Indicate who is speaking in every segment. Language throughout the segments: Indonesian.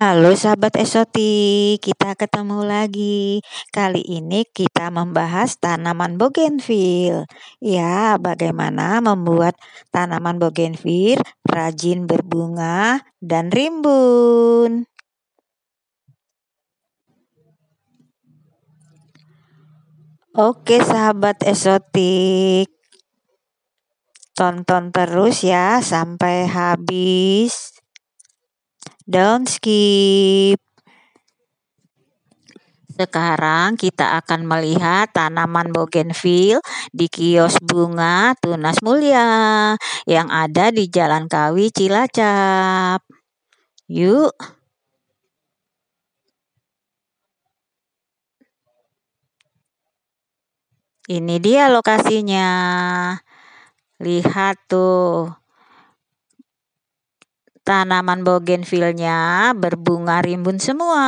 Speaker 1: Halo sahabat esoti, kita ketemu lagi. Kali ini kita membahas tanaman bougainville. Ya, bagaimana membuat tanaman bougainville rajin berbunga dan rimbun. Oke sahabat esotik, tonton terus ya sampai habis. Down skip. Sekarang kita akan melihat tanaman bougainville di kios bunga Tunas Mulia yang ada di Jalan Kawi Cilacap. Yuk. Ini dia lokasinya. Lihat tuh. Tanaman bougainvillea berbunga rimbun semua.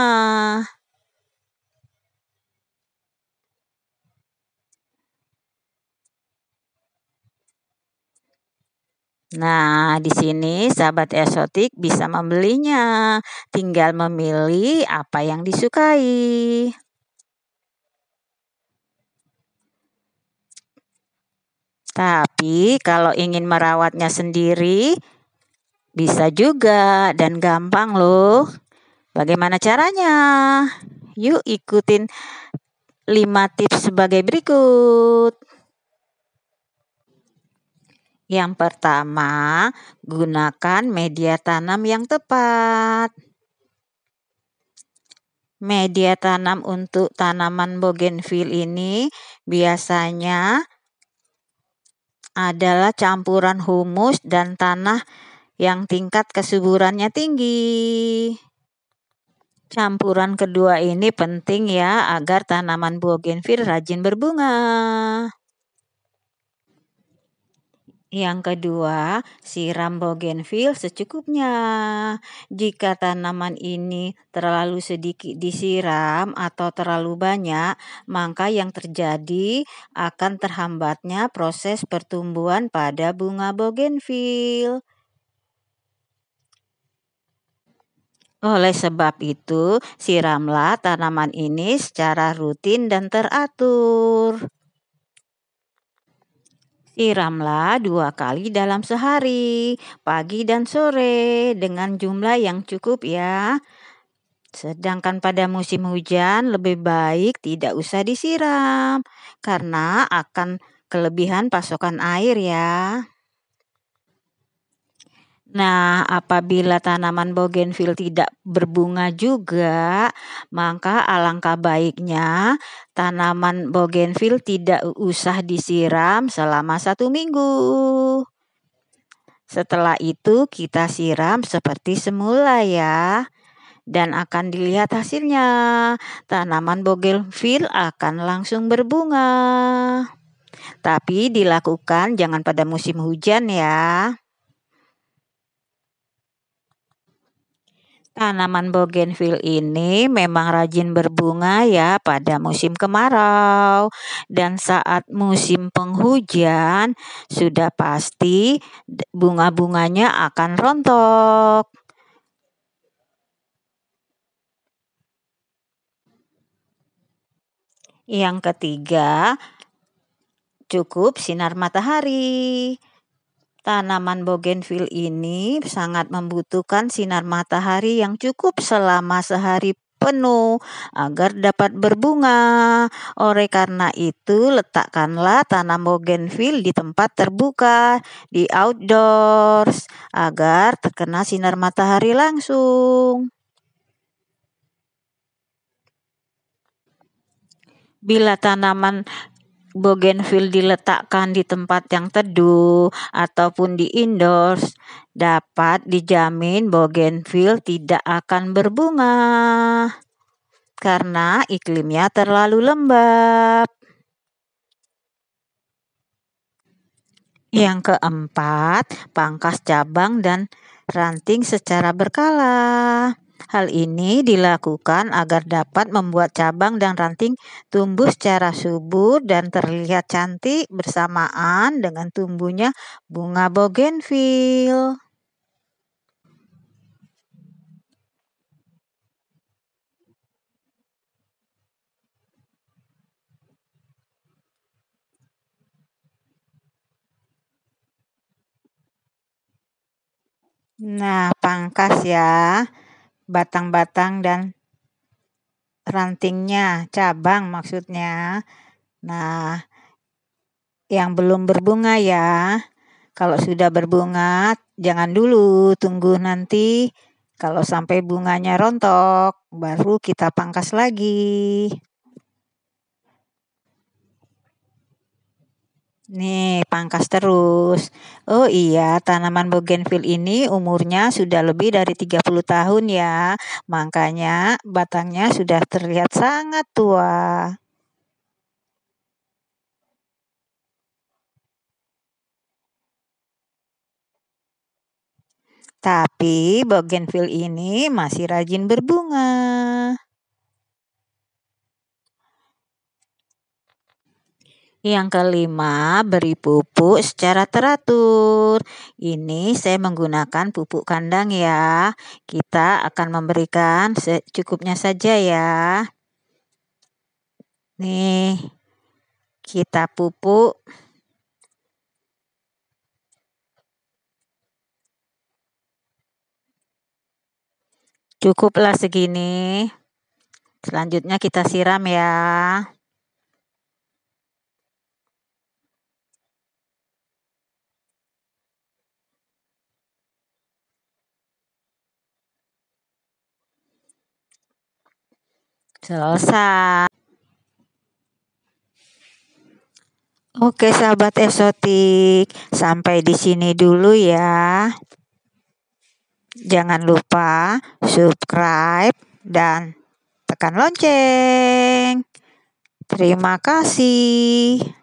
Speaker 1: Nah, di sini sahabat esotik bisa membelinya. Tinggal memilih apa yang disukai. Tapi kalau ingin merawatnya sendiri, bisa juga dan gampang loh. Bagaimana caranya? Yuk ikutin 5 tips sebagai berikut. Yang pertama, gunakan media tanam yang tepat. Media tanam untuk tanaman bougainville ini biasanya adalah campuran humus dan tanah yang tingkat kesuburannya tinggi. Campuran kedua ini penting ya agar tanaman bougainville rajin berbunga. Yang kedua, siram bougainville secukupnya. Jika tanaman ini terlalu sedikit disiram atau terlalu banyak, maka yang terjadi akan terhambatnya proses pertumbuhan pada bunga bougainville. Oleh sebab itu, siramlah tanaman ini secara rutin dan teratur. Siramlah dua kali dalam sehari, pagi dan sore, dengan jumlah yang cukup ya. Sedangkan pada musim hujan, lebih baik tidak usah disiram karena akan kelebihan pasokan air ya. Nah, apabila tanaman bougainville tidak berbunga juga, maka alangkah baiknya tanaman bougainville tidak usah disiram selama satu minggu. Setelah itu kita siram seperti semula ya. Dan akan dilihat hasilnya. Tanaman bougainville akan langsung berbunga. Tapi dilakukan jangan pada musim hujan ya. Tanaman bougainville ini memang rajin berbunga ya pada musim kemarau dan saat musim penghujan sudah pasti bunga-bunganya akan rontok. Yang ketiga, cukup sinar matahari. Tanaman bougainville ini sangat membutuhkan sinar matahari yang cukup selama sehari penuh agar dapat berbunga. Oleh karena itu, letakkanlah tanam bougainville di tempat terbuka, di outdoors, agar terkena sinar matahari langsung. Bila tanaman bougainville diletakkan di tempat yang teduh ataupun di indoor dapat dijamin bougainville tidak akan berbunga karena iklimnya terlalu lembab. Yang keempat, pangkas cabang dan ranting secara berkala. Hal ini dilakukan agar dapat membuat cabang dan ranting tumbuh secara subur dan terlihat cantik bersamaan dengan tumbuhnya bunga bougainville. Nah, pangkas ya batang-batang dan rantingnya, cabang maksudnya. Nah, yang belum berbunga ya. Kalau sudah berbunga, jangan dulu, tunggu nanti kalau sampai bunganya rontok, baru kita pangkas lagi. Nih, pangkas terus. Oh iya, tanaman bougainville ini umurnya sudah lebih dari 30 tahun ya. Makanya batangnya sudah terlihat sangat tua. Tapi bougainville ini masih rajin berbunga. Yang kelima, beri pupuk secara teratur. Ini saya menggunakan pupuk kandang ya. Kita akan memberikan secukupnya saja ya. Nih, kita pupuk. Cukuplah segini. Selanjutnya kita siram ya. Selesai. Oke sahabat esotik, sampai di sini dulu ya. Jangan lupa subscribe dan tekan lonceng. Terima kasih.